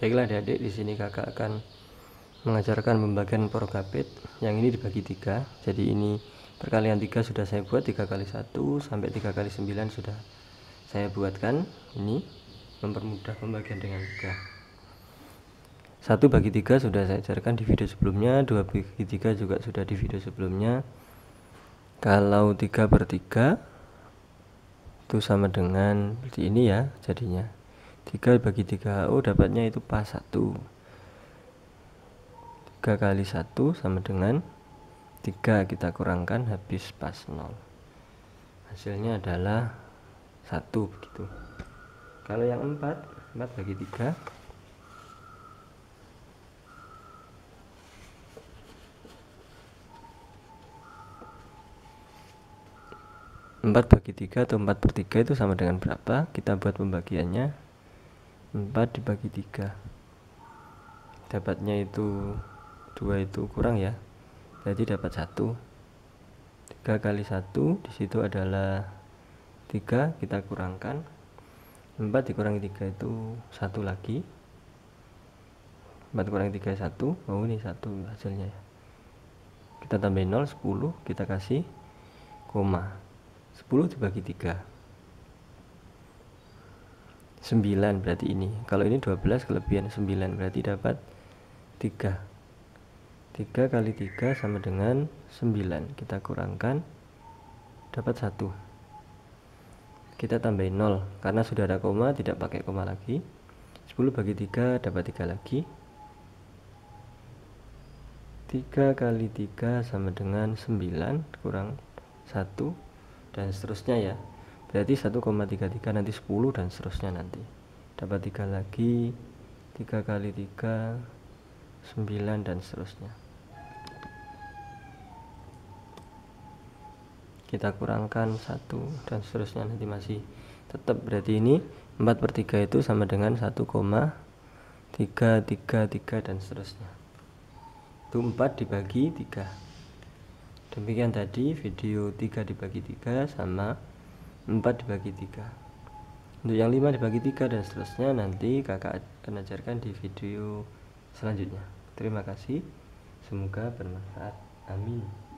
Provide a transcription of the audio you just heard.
Baiklah adik-adik, di sini kakak akan mengajarkan pembagian porokapit. Yang ini dibagi tiga. Jadi ini perkalian tiga sudah saya buat tiga kali satu sampai tiga kali sembilan sudah saya buatkan. Ini mempermudah pembagian dengan tiga. Satu bagi tiga sudah saya ajarkan di video sebelumnya, dua bagi tiga juga sudah di video sebelumnya. Kalau tiga per tiga itu sama dengan seperti ini ya jadinya 3 bagi 3 oh dapatnya itu pas 1 3 kali 1 sama dengan 3 kita kurangkan habis pas 0 hasilnya adalah 1 begitu kalau yang 4 4 bagi 3 4 bagi 3 atau 4 per 3 itu sama dengan berapa? Kita buat pembagiannya 4 dibagi 3 dapatnya itu 2 itu kurang ya jadi dapat 1 3 kali 1 disitu adalah 3 kita kurangkan 4 dikurangi 3 itu 1 lagi 4 kurang 3 1 oh ini 1 hasilnya ya kita tambahin 0 10 kita kasih koma 10 dibagi 3 9 berarti ini kalau ini 12 kelebihan 9 berarti dapat 3 3 kali 3 sama dengan 9 kita kurangkan dapat 1 kita tambahin 0 karena sudah ada koma tidak pakai koma lagi 10 bagi 3 dapat 3 lagi 3 kali 3 sama dengan 9 kurang 1 dan seterusnya ya berarti 1,33 nanti 10 dan seterusnya nanti dapat 3 lagi 3 kali 3 9 dan seterusnya kita kurangkan 1 dan seterusnya nanti masih tetap berarti ini 4 per 3 itu sama dengan 1,333 dan seterusnya itu 4 dibagi 3 demikian tadi video 3 dibagi 3 sama 4 dibagi 3 untuk yang 5 dibagi 3 dan seterusnya nanti kakak akan ajarkan di video selanjutnya terima kasih semoga bermanfaat amin